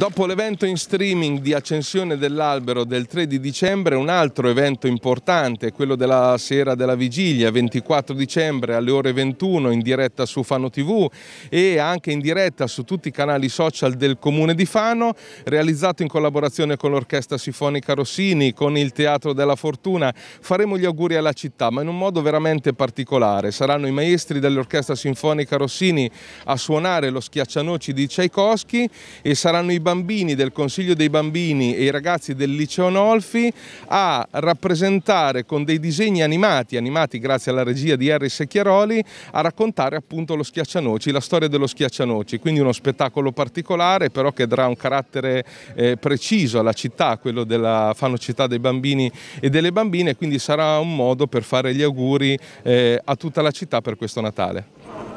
Dopo l'evento in streaming di accensione dell'albero del 3 di dicembre, un altro evento importante è quello della sera della vigilia, 24 dicembre alle ore 21 in diretta su Fano TV e anche in diretta su tutti i canali social del comune di Fano, realizzato in collaborazione con l'Orchestra Sinfonica Rossini, con il Teatro della Fortuna. Faremo gli auguri alla città, ma in un modo veramente particolare. Saranno i maestri dell'Orchestra Sinfonica Rossini a suonare lo schiaccianoci di Tchaikovsky e saranno i bambini bambini del Consiglio dei Bambini e i ragazzi del Liceo Nolfi a rappresentare con dei disegni animati, animati grazie alla regia di Harry Secchiaroli, a raccontare appunto lo schiaccianoci, la storia dello schiaccianoci, quindi uno spettacolo particolare però che darà un carattere eh, preciso alla città, quello della fanno città dei bambini e delle bambine, quindi sarà un modo per fare gli auguri eh, a tutta la città per questo Natale.